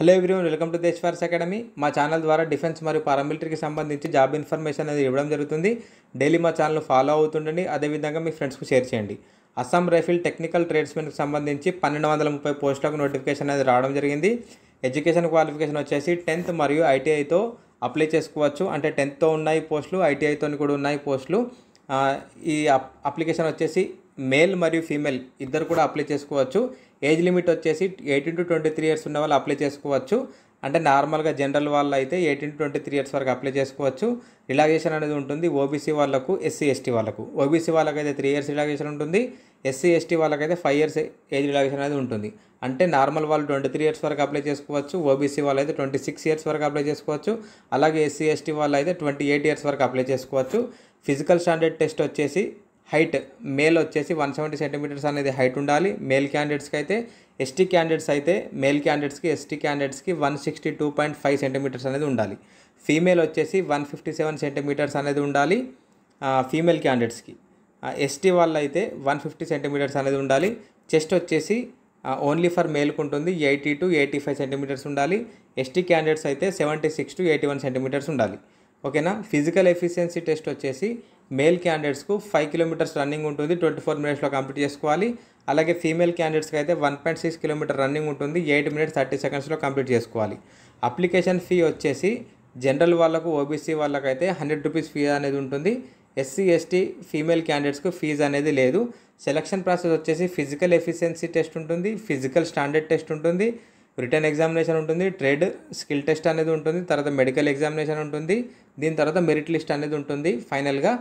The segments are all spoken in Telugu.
హలో ఎవ్రీవన్ వెల్కమ్ టు దేశ్వర్స్ అకాడమీ మా ఛానల్ ద్వారా డిఫెన్స్ మరియు పారామిలిటరీకి సంబంధించి జాబ్ ఇన్ఫర్మేషన్ అనేది ఇవ్వడం జరుగుతుంది డైలీ మా ఛానల్ ఫాలో అవుతుండండి అదేవిధంగా మీ ఫ్రెండ్స్కు షేర్ చేయండి అస్సాం రైఫిల్ టెక్నికల్ ట్రేడ్స్మెన్కి సంబంధించి పన్నెండు వందల ముప్పై పోస్టులకు నోటిఫికేషన్ అనేది రావడం జరిగింది ఎడ్యుకేషన్ క్వాలిఫికేషన్ వచ్చేసి టెన్త్ మరియు ఐటీఐతో అప్లై చేసుకోవచ్చు అంటే టెన్త్తో ఉన్నాయి పోస్టులు ఐటీఐతో కూడా ఉన్నాయి పోస్టులు ఈ అప్లికేషన్ వచ్చేసి మేల్ మరియు ఫీమేల్ ఇద్దరు కూడా అప్లై చేసుకోవచ్చు ఏజ్ లిమిట్ వచ్చేసి eighteen to twenty three years ఉన్న వాళ్ళు అప్లై చేసుకోవచ్చు అంటే నార్మల్గా జనరల్ వాళ్ళు అయితే eighteen to twenty three years వరకు అప్లై చేసుకోవచ్చు రిలాక్సేషన్ అనేది ఉంటుంది ఓబీసీ వాళ్ళకు ఎస్సీ ఎస్టీ వాళ్ళకు ఓబీసీ వాళ్ళకైతే త్రీ ఇయర్స్ రిలాక్సేషన్ ఉంటుంది ఎస్సీ ఎస్టీ వాళ్ళకైతే ఫైవ్ ఇయర్స్ ఏజ్ రిలాక్సేషన్ అనేది ఉంటుంది అంటే నార్మల్ వాళ్ళు ట్వంటీ త్రీ ఇయర్స్ వరకు అప్లై చేసుకోవచ్చు ఓబీసీ వాళ్ళు అయితే ట్వంటీ సిక్స్ ఇయర్స్ వరకు అప్లై చేసుకోవచ్చు అలాగే ఎస్సీ ఎస్టీ వాళ్ళు అయితే ట్వంటీ ఎయిట్ ఇయర్స్ వరకు అప్లై చేసుకోవచ్చు ఫిజికల్ స్టాండర్డ్ టెస్ట్ వచ్చేసి హైట్ మేల్ వచ్చేసి వన్ సెవెంటీ సెంటీమీటర్స్ అనేది హైట్ ఉండాలి మేల్ క్యాండిడేట్స్కి అయితే ఎస్టీ క్యాండిడేట్స్ అయితే మేల్ క్యాండిడేట్స్కి ఎస్టీ క్యాండిడేట్స్కి one sixty two point five centimetres అనేది ఉండాలి ఫీమేల్ వచ్చేసి వన్ ఫిఫ్టీ సెవెన్ సెంటీమీటర్స్ అనేది ఉండాలి ఫీమేల్ క్యాండిడేట్స్కి ఎస్టీ వాళ్ళు అయితే వన్ ఫిఫ్టీ సెంటీమీటర్స్ అనేది ఉండాలి చెస్ట్ వచ్చేసి ఓన్లీ ఫర్ మేల్కి ఉంటుంది eighty to eighty five centimetres ఉండాలి ఎస్టీ క్యాండిడేట్స్ అయితే seventy six to eighty one centimetres ఉండాలి ఓకేనా ఫిజికల్ ఎఫిషియన్సీ టెస్ట్ వచ్చేసి మేల్ క్యాండిడేట్స్కు ఫైవ్ కిలోమీటర్స్ రన్నింగ్ ఉంటుంది ట్వంటీ ఫోర్ మినిట్స్లో కంప్లీట్ చేసుకోవాలి అలాగే ఫీమేల్ క్యాండిడేట్స్కి అయితే one point six kilometre running ఉంటుంది ఎయిట్ మినిట్స్ థర్టీ సెకండ్స్లో కంప్లీట్ చేసుకోవాలి అప్లికేషన్ ఫీ వచ్చేసి జనరల్ వాళ్ళకు ఓబీసీ వాళ్ళకైతే హండ్రెడ్ రూపీస్ ఫీ అనేది ఉంటుంది ఎస్సీ ఎస్టీ ఫీమేల్ క్యాండిడేట్స్కు ఫీజు అనేది లేదు సెలక్షన్ ప్రాసెస్ వచ్చేసి ఫిజికల్ ఎఫిషియన్సీ టెస్ట్ ఉంటుంది ఫిజికల్ స్టాండర్డ్ టెస్ట్ ఉంటుంది రిటర్న్ ఎగ్జామినేషన్ ఉంటుంది ట్రేడ్ స్కిల్ టెస్ట్ అనేది ఉంటుంది తర్వాత మెడికల్ ఎగ్జామినేషన్ ఉంటుంది దీని తర్వాత మెరిట్ లిస్ట్ అనేది ఉంటుంది ఫైనల్గా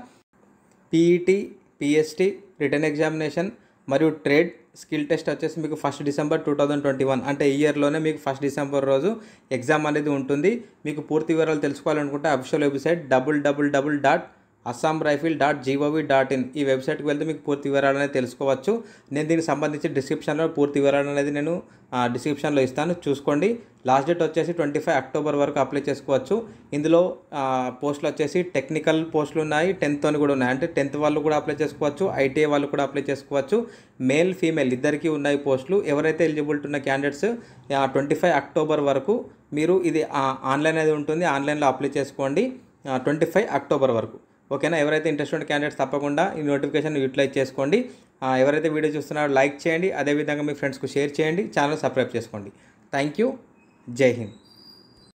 పీఈటీ పిఎస్టీ రిటర్న్ ఎగ్జామినేషన్ మరియు ట్రేడ్ స్కిల్ టెస్ట్ వచ్చేసి మీకు first December two thousand twenty one అంటే ఇయర్లోనే మీకు ఫస్ట్ డిసెంబర్ రోజు ఎగ్జామ్ అనేది ఉంటుంది మీకు పూర్తి వివరాలు తెలుసుకోవాలనుకుంటే official website double double double dot Assam rifle dot GOV dot in ఈ వెబ్సైట్కి వెళ్తే మీకు పూర్తి వివరాలు అనేది తెలుసుకోవచ్చు నేను దీనికి సంబంధించి డిస్క్రిప్షన్లో పూర్తి వివరాలు అనేది నేను డిస్క్రిప్షన్లో ఇస్తాను చూసుకోండి లాస్ట్ డేట్ వచ్చేసి ట్వంటీ ఫైవ్ అక్టోబర్ వరకు అప్లై చేసుకోవచ్చు ఇందులో పోస్టులు వచ్చేసి టెక్నికల్ పోస్టులు ఉన్నాయి టెన్త్ అని కూడా ఉన్నాయి అంటే టెన్త్ వాళ్ళు కూడా అప్లై చేసుకోవచ్చు ఐటీఐ వాళ్ళు కూడా అప్లై చేసుకోవచ్చు మేల్ ఫీమేల్ ఇద్దరికీ ఉన్నాయి పోస్టులు ఎవరైతే ఎలిజిబిలిటీ ఉన్న క్యాండిడేట్స్ ట్వంటీ ఫైవ్ అక్టోబర్ వరకు మీరు ఇది ఆన్లైన్ అనేది ఉంటుంది ఆన్లైన్లో అప్లై చేసుకోండి ట్వంటీ ఫైవ్ అక్టోబర్ వరకు ఓకేనా ఎవరైతే ఇంట్రెస్ట్ ఉన్న క్యాండిడేట్స్ తప్పకుండా ఈ నోటిఫికేషన్ యూటిలైజ్ చేసుకోండి ఎవరైతే వీడియో చూస్తున్నారో లైక్ చేయండి అదేవిధంగా మీ ఫ్రెండ్స్కు షేర్ చేయండి ఛానల్ సబ్స్క్రైబ్ చేసుకోండి థ్యాంక్ యూ జై హింద్